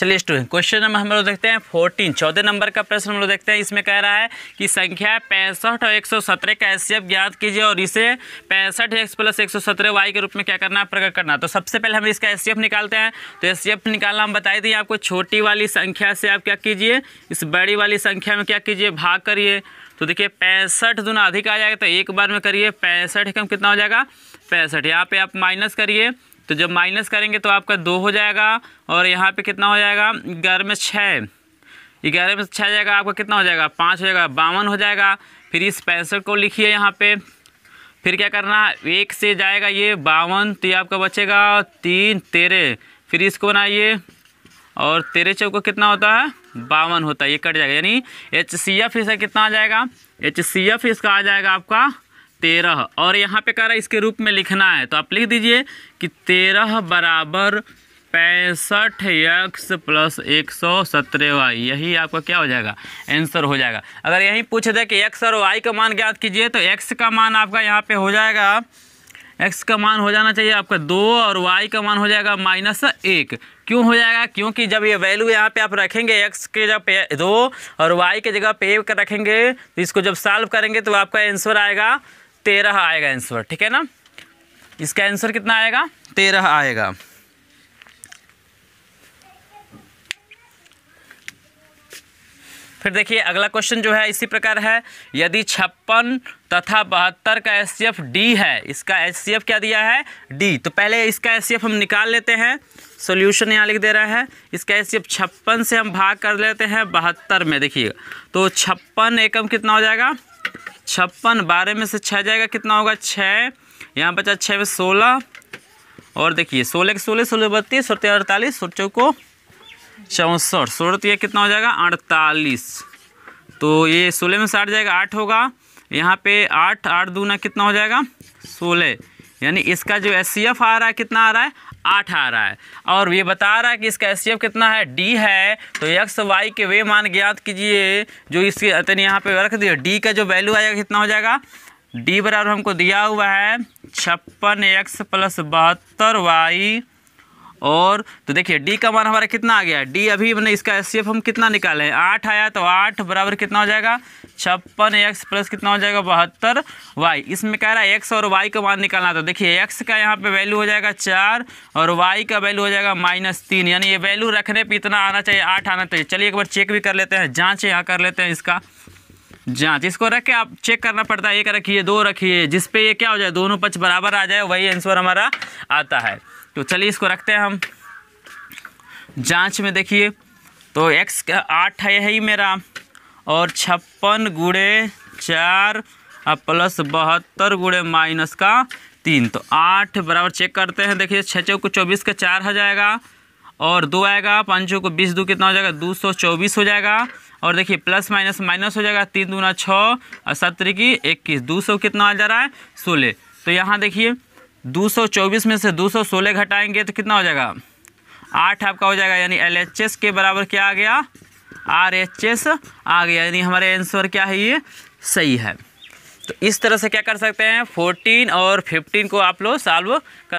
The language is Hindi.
चलिए स्टूडेंट क्वेश्चन नंबर हम लोग देखते हैं फोर्टीन चौदह नंबर का प्रश्न हम लोग देखते हैं इसमें कह रहा है कि संख्या पैंसठ और एक सौ सत्रह का एस ज्ञात कीजिए और इसे पैंसठ एक्स प्लस एक सौ सत्रह वाई के रूप में क्या करना है प्रकट करना तो सबसे पहले हम इसका एस e निकालते हैं तो एस e निकालना हम बताए दिए आपको छोटी वाली संख्या से आप क्या कीजिए इस बड़ी वाली संख्या में क्या कीजिए भाग करिए तो देखिए पैंसठ दुना अधिक आ जाएगा तो एक बार में करिए पैंसठ कम कितना हो जाएगा पैंसठ यहाँ पे आप माइनस करिए तो जब माइनस करेंगे तो आपका दो हो जाएगा और यहाँ पे कितना हो जाएगा ग्यारह में छः ग्यारह में छः जाएगा आपका कितना हो जाएगा पाँच हो जाएगा बावन हो जाएगा फिर इस पैंसठ को लिखिए यहाँ पे फिर क्या करना एक से जाएगा ये बावन तो ये आपका बचेगा तीन तेरह फिर इसको बनाइए और तेरह चौक कितना होता है बावन होता है ये कट जाएगा यानी एच सी एफ इसका कितना आ जाएगा एच सी एफ इसका आ जाएगा आपका तेरह और यहाँ पे कह रहा है इसके रूप में लिखना है तो आप लिख दीजिए कि तेरह बराबर पैंसठ एक्स प्लस एक सौ सत्रह वाई यही आपका क्या हो जाएगा आंसर हो जाएगा अगर यहीं पूछ दे कि एक्स और वाई का मान ज्ञात कीजिए तो एक्स का मान आपका यहाँ पे हो जाएगा एक्स का मान हो जाना चाहिए आपका दो और वाई का मान हो जाएगा माइनस एक क्यों हो जाएगा क्योंकि जब ये वैल्यू यहाँ पे आप रखेंगे एक्स के जगह पे दो और वाई के जगह पे एक रखेंगे तो इसको जब सॉल्व करेंगे तो आपका आंसर आएगा तेरह आएगा आंसर ठीक है ना इसका आंसर कितना आएगा तेरह आएगा फिर देखिए अगला क्वेश्चन जो है इसी प्रकार है यदि छप्पन तथा बहत्तर का एस डी है इसका एस क्या दिया है डी तो पहले इसका एस हम निकाल लेते हैं सोल्यूशन यहाँ लिख दे रहा है इसका एस छप्पन से हम भाग कर लेते हैं बहत्तर में देखिए तो छप्पन एकम कितना हो जाएगा छप्पन बारह में से छः जाएगा कितना होगा छः यहाँ बचा छः में सोलह और देखिए सोलह के सोलह सोलह बत्तीस और तेरह अड़तालीस और चौको चौंसठ सोलह तो ये कितना हो जाएगा अड़तालीस तो ये सोलह में से आठ जाएगा आठ होगा यहाँ पे आठ आठ दूना कितना हो जाएगा सोलह यानी इसका जो एस आ रहा है कितना आ रहा है आठ आ रहा है और ये बता रहा है कि इसका एस कितना है डी है तो एक्स वाई के वे मान ज्ञात कीजिए जो इसके यानी यहाँ पे रख दिया डी का जो वैल्यू आएगा कितना हो जाएगा डी बराबर हमको दिया हुआ है छप्पन एक्स प्लस बहत्तर वाई और तो देखिए डी का मान हमारा कितना आ गया डी अभी हमने इसका एस हम कितना निकाले हैं आठ आया तो आठ बराबर कितना हो जाएगा छप्पन एक्स प्लस कितना हो जाएगा बहत्तर वाई इसमें कह रहा है एक्स और वाई का मान निकालना तो देखिए एक्स का यहाँ पे वैल्यू हो जाएगा चार और वाई का वैल्यू हो जाएगा माइनस तीन यानी ये वैल्यू रखने पर इतना आना चाहिए आठ आना चाहिए चलिए एक बार चेक भी कर लेते हैं जाँच यहाँ कर लेते हैं इसका जाँच इसको रख के आप चेक करना पड़ता है एक रखिए दो रखिए जिसपे ये क्या हो जाए दोनों पक्ष बराबर आ जाए वही आंसर हमारा आता है तो चलिए इसको रखते हैं हम जांच में देखिए तो एक्स का आठ है यही मेरा और छप्पन गुड़े चार और प्लस बहत्तर गुड़े माइनस का तीन तो आठ बराबर चेक करते हैं देखिए छः को चौबीस का चार हो जाएगा और दो आएगा पाँचों को बीस दो कितना हो जाएगा दो सौ चौबीस हो जाएगा और देखिए प्लस माइनस माइनस हो जाएगा तीन दूना छः और सत्रह की इक्कीस दो सौ कितना आ जा रहा है सोलह तो यहाँ देखिए 224 में से 216 घटाएंगे तो कितना हो जाएगा आठ आपका हो जाएगा यानी एल के बराबर क्या आ गया आर आ गया यानी हमारे आंसर क्या है ये सही है तो इस तरह से क्या कर सकते हैं 14 और 15 को आप लोग सॉल्व कर